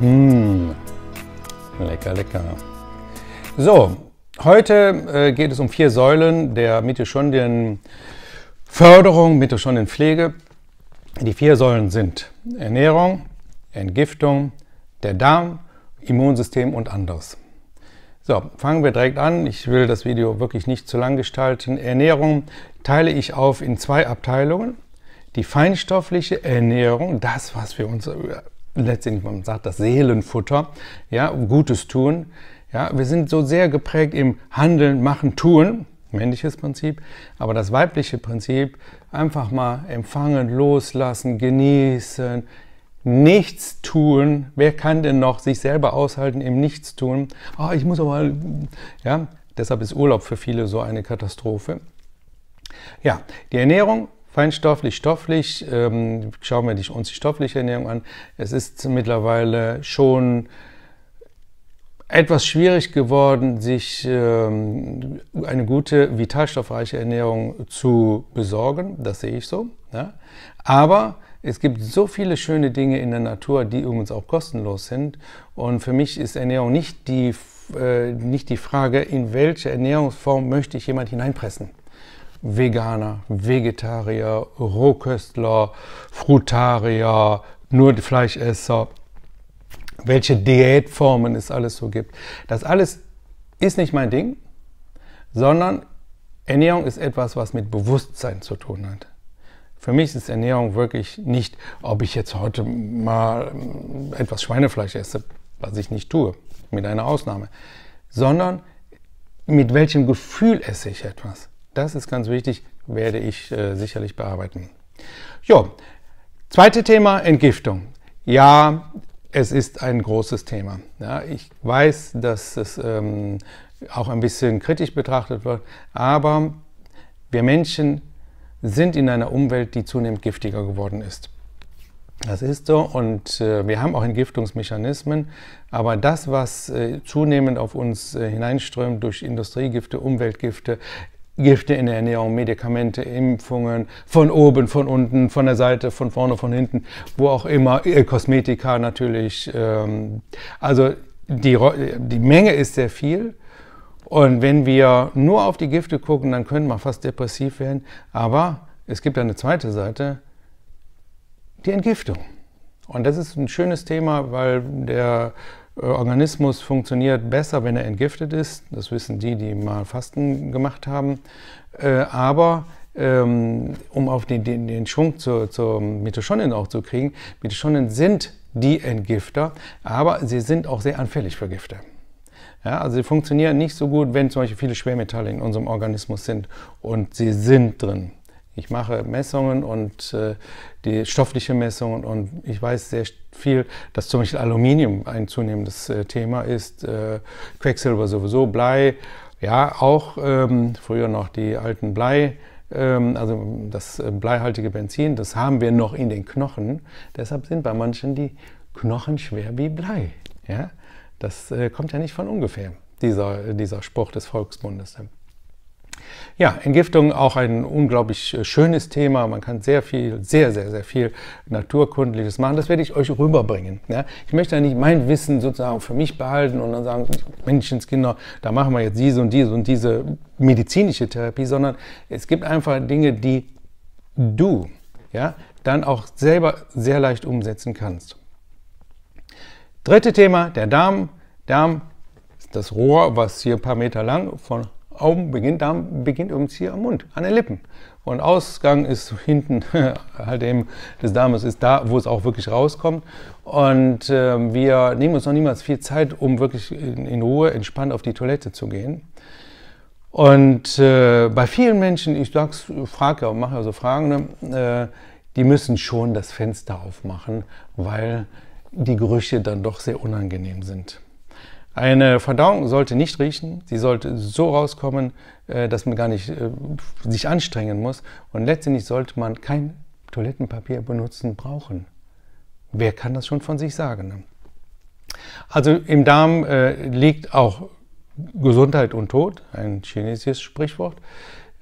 Mmh. Lecker, lecker. So, heute äh, geht es um vier Säulen der Mitochondrienförderung, Mitochondrienpflege. Die vier Säulen sind Ernährung, Entgiftung, der Darm, Immunsystem und anderes. So, fangen wir direkt an. Ich will das Video wirklich nicht zu lang gestalten. Ernährung teile ich auf in zwei Abteilungen. Die feinstoffliche Ernährung, das, was wir uns letztendlich, man sagt das Seelenfutter, ja, Gutes tun. Ja, wir sind so sehr geprägt im Handeln, Machen, Tun, männliches Prinzip, aber das weibliche Prinzip einfach mal empfangen, loslassen, genießen, nichts tun. Wer kann denn noch sich selber aushalten im Nichtstun? Ah, oh, ich muss aber, ja, deshalb ist Urlaub für viele so eine Katastrophe. Ja, die Ernährung Feinstofflich, stofflich, ähm, schauen wir uns die stoffliche Ernährung an. Es ist mittlerweile schon etwas schwierig geworden, sich ähm, eine gute vitalstoffreiche Ernährung zu besorgen. Das sehe ich so. Ja? Ne? Aber es gibt so viele schöne Dinge in der Natur, die übrigens auch kostenlos sind. Und für mich ist Ernährung nicht die, äh, nicht die Frage, in welche Ernährungsform möchte ich jemand hineinpressen. Veganer, Vegetarier, Rohköstler, Frutarier, nur Fleischesser, welche Diätformen es alles so gibt. Das alles ist nicht mein Ding, sondern Ernährung ist etwas, was mit Bewusstsein zu tun hat. Für mich ist Ernährung wirklich nicht, ob ich jetzt heute mal etwas Schweinefleisch esse, was ich nicht tue, mit einer Ausnahme, sondern mit welchem Gefühl esse ich etwas? Das ist ganz wichtig, werde ich äh, sicherlich bearbeiten. Jo, zweite Thema, Entgiftung. Ja, es ist ein großes Thema. Ja, ich weiß, dass es ähm, auch ein bisschen kritisch betrachtet wird, aber wir Menschen sind in einer Umwelt, die zunehmend giftiger geworden ist. Das ist so und äh, wir haben auch Entgiftungsmechanismen, aber das, was äh, zunehmend auf uns äh, hineinströmt durch Industriegifte, Umweltgifte, Gifte in der Ernährung, Medikamente, Impfungen, von oben, von unten, von der Seite, von vorne, von hinten, wo auch immer, äh, Kosmetika natürlich. Ähm, also die, die Menge ist sehr viel. Und wenn wir nur auf die Gifte gucken, dann können wir fast depressiv werden. Aber es gibt eine zweite Seite, die Entgiftung. Und das ist ein schönes Thema, weil der äh, Organismus funktioniert besser, wenn er entgiftet ist. Das wissen die, die mal Fasten gemacht haben. Äh, aber ähm, um auf den, den, den Schwung zur, zur Mitochondrien auch zu kriegen, Mitochondrien sind die Entgifter, aber sie sind auch sehr anfällig für Gifte. Ja, also sie funktionieren nicht so gut, wenn zum Beispiel viele Schwermetalle in unserem Organismus sind und sie sind drin. Ich mache Messungen und äh, die stoffliche Messungen und ich weiß sehr viel, dass zum Beispiel Aluminium ein zunehmendes äh, Thema ist, äh, Quecksilber sowieso, Blei, ja auch ähm, früher noch die alten Blei, ähm, also das bleihaltige Benzin, das haben wir noch in den Knochen. Deshalb sind bei manchen die Knochen schwer wie Blei. Ja? Das kommt ja nicht von ungefähr, dieser, dieser Spruch des Volksbundes. Ja, Entgiftung auch ein unglaublich äh, schönes Thema. Man kann sehr viel, sehr, sehr, sehr viel Naturkundliches machen. Das werde ich euch rüberbringen. Ja? Ich möchte ja nicht mein Wissen sozusagen für mich behalten und dann sagen, Menschenskinder, da machen wir jetzt diese und diese und diese medizinische Therapie, sondern es gibt einfach Dinge, die du ja, dann auch selber sehr leicht umsetzen kannst. Dritte Thema, der Darm. Darm ist das Rohr, was hier ein paar Meter lang von Augen beginnt, Darm beginnt übrigens hier am Mund, an den Lippen. Und Ausgang ist hinten halt eben des Darmes, ist da, wo es auch wirklich rauskommt. Und äh, wir nehmen uns noch niemals viel Zeit, um wirklich in, in Ruhe, entspannt auf die Toilette zu gehen. Und äh, bei vielen Menschen, ich sag's, frage ja und mache ja so Fragen, ne, äh, die müssen schon das Fenster aufmachen, weil die Gerüche dann doch sehr unangenehm sind. Eine Verdauung sollte nicht riechen, sie sollte so rauskommen, äh, dass man gar nicht äh, sich anstrengen muss. Und letztendlich sollte man kein Toilettenpapier benutzen brauchen. Wer kann das schon von sich sagen? Ne? Also im Darm äh, liegt auch Gesundheit und Tod, ein chinesisches Sprichwort.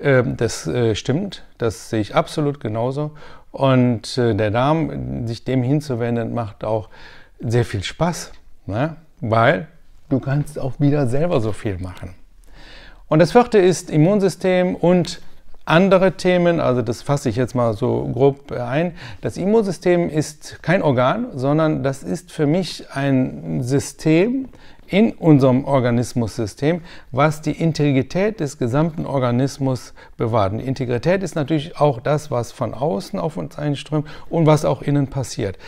Ähm, das stimmt, das sehe ich absolut genauso. Und der Darm, sich dem hinzuwenden, macht auch sehr viel Spaß, ne? weil du kannst auch wieder selber so viel machen. Und das vierte ist Immunsystem und andere Themen, also das fasse ich jetzt mal so grob ein. Das Immunsystem ist kein Organ, sondern das ist für mich ein System, in unserem Organismussystem, was die Integrität des gesamten Organismus bewahrt. Die Integrität ist natürlich auch das, was von außen auf uns einströmt und was auch innen passiert.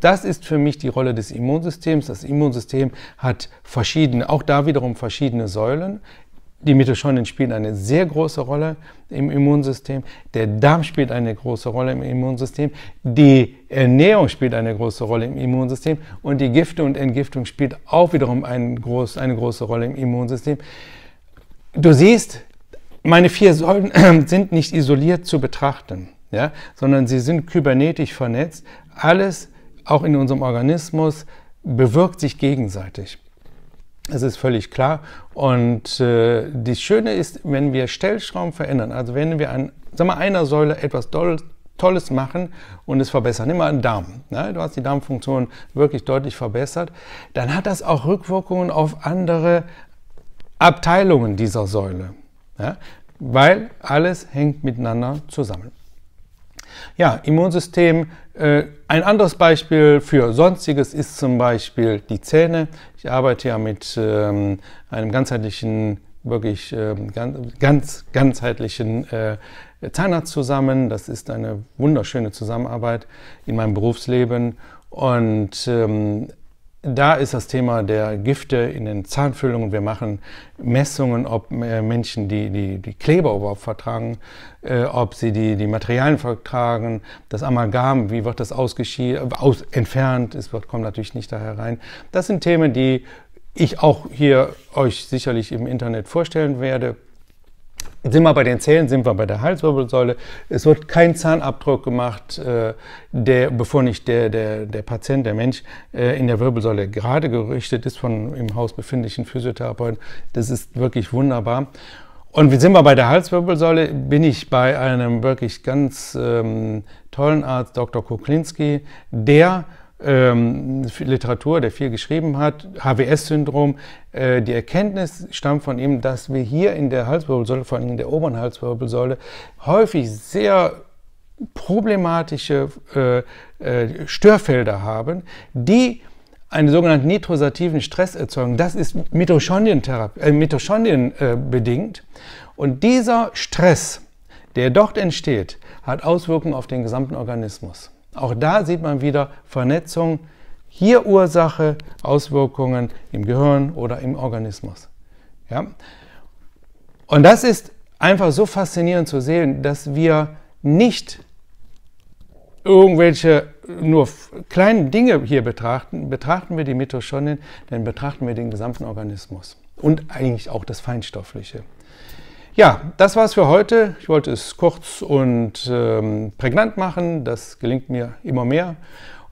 Das ist für mich die Rolle des Immunsystems. Das Immunsystem hat verschiedene, auch da wiederum verschiedene Säulen die Mitochondrien spielen eine sehr große Rolle im Immunsystem, der Darm spielt eine große Rolle im Immunsystem, die Ernährung spielt eine große Rolle im Immunsystem und die Gifte und Entgiftung spielt auch wiederum eine große Rolle im Immunsystem. Du siehst, meine vier Säulen sind nicht isoliert zu betrachten, ja, sondern sie sind kybernetisch vernetzt. Alles, auch in unserem Organismus, bewirkt sich gegenseitig. Es ist völlig klar. Und äh, das Schöne ist, wenn wir Stellschrauben verändern, also wenn wir an sag mal, einer Säule etwas doll, Tolles machen und es verbessern, nimm mal einen Darm. Ne? Du hast die Darmfunktion wirklich deutlich verbessert. Dann hat das auch Rückwirkungen auf andere Abteilungen dieser Säule. Ja? Weil alles hängt miteinander zusammen. Ja, Immunsystem. Äh, ein anderes Beispiel für Sonstiges ist zum Beispiel die Zähne. Ich arbeite ja mit ähm, einem ganzheitlichen, wirklich äh, ganz, ganzheitlichen äh, Zahnarzt zusammen. Das ist eine wunderschöne Zusammenarbeit in meinem Berufsleben. Und ähm, da ist das Thema der Gifte in den Zahnfüllungen. Wir machen Messungen, ob äh, Menschen die, die, die Kleber überhaupt vertragen, äh, ob sie die, die Materialien vertragen, das Amalgam, wie wird das ausgeschieden, aus, entfernt, es wird, kommt natürlich nicht da herein. Das sind Themen, die ich auch hier euch sicherlich im Internet vorstellen werde sind wir bei den Zähnen, sind wir bei der Halswirbelsäule. Es wird kein Zahnabdruck gemacht, äh, der, bevor nicht der, der, der Patient, der Mensch äh, in der Wirbelsäule gerade gerichtet ist von im Haus befindlichen Physiotherapeuten. Das ist wirklich wunderbar. Und wie sind wir bei der Halswirbelsäule, bin ich bei einem wirklich ganz ähm, tollen Arzt, Dr. Kuklinski, der ähm, Literatur, der viel geschrieben hat, HWS-Syndrom. Äh, die Erkenntnis stammt von ihm, dass wir hier in der Halswirbelsäule, vor allem in der oberen Halswirbelsäule, häufig sehr problematische äh, äh, Störfelder haben, die einen sogenannten nitrosativen Stress erzeugen. Das ist äh, Mitochondrien, äh, Mitochondrien bedingt. Und dieser Stress, der dort entsteht, hat Auswirkungen auf den gesamten Organismus. Auch da sieht man wieder Vernetzung, hier Ursache, Auswirkungen im Gehirn oder im Organismus. Ja? Und das ist einfach so faszinierend zu sehen, dass wir nicht irgendwelche nur kleinen Dinge hier betrachten. Betrachten wir die Mitochondrien, dann betrachten wir den gesamten Organismus und eigentlich auch das Feinstoffliche. Ja, das war's für heute. Ich wollte es kurz und ähm, prägnant machen. Das gelingt mir immer mehr.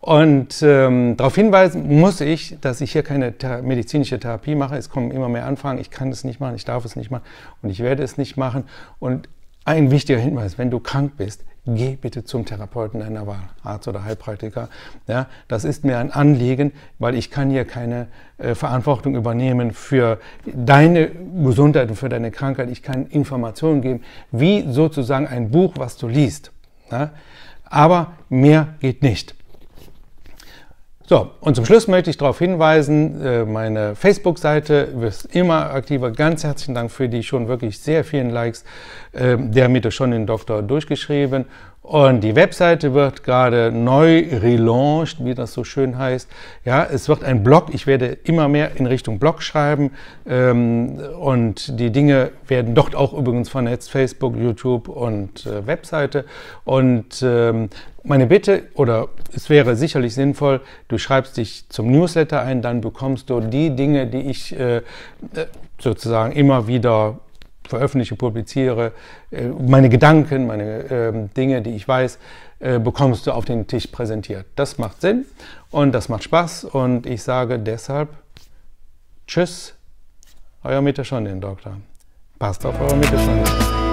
Und ähm, darauf hinweisen muss ich, dass ich hier keine Thera medizinische Therapie mache. Es kommen immer mehr Anfragen. Ich kann es nicht machen, ich darf es nicht machen und ich werde es nicht machen. Und ein wichtiger Hinweis, wenn du krank bist, geh bitte zum Therapeuten deiner Wahl, Arzt oder Heilpraktiker. Ja, das ist mir ein Anliegen, weil ich kann hier keine äh, Verantwortung übernehmen für deine Gesundheit und für deine Krankheit. Ich kann Informationen geben, wie sozusagen ein Buch, was du liest. Ja? Aber mehr geht nicht. So, und zum Schluss möchte ich darauf hinweisen, äh, meine Facebook-Seite wird immer aktiver. Ganz herzlichen Dank für die schon wirklich sehr vielen Likes. Ähm, der Mitte schon den Doktor durchgeschrieben. Und die Webseite wird gerade neu relaunched, wie das so schön heißt. Ja, es wird ein Blog. Ich werde immer mehr in Richtung Blog schreiben. Ähm, und die Dinge werden dort auch übrigens vernetzt. Facebook, YouTube und äh, Webseite. Und ähm, meine Bitte, oder es wäre sicherlich sinnvoll, du schreibst dich zum Newsletter ein, dann bekommst du die Dinge, die ich äh, äh sozusagen immer wieder veröffentliche, publiziere, äh, meine Gedanken, meine ähm, Dinge, die ich weiß, äh, bekommst du auf den Tisch präsentiert. Das macht Sinn und das macht Spaß und ich sage deshalb Tschüss, euer Mieter schon, Doktor. Passt auf euer Mieter schon.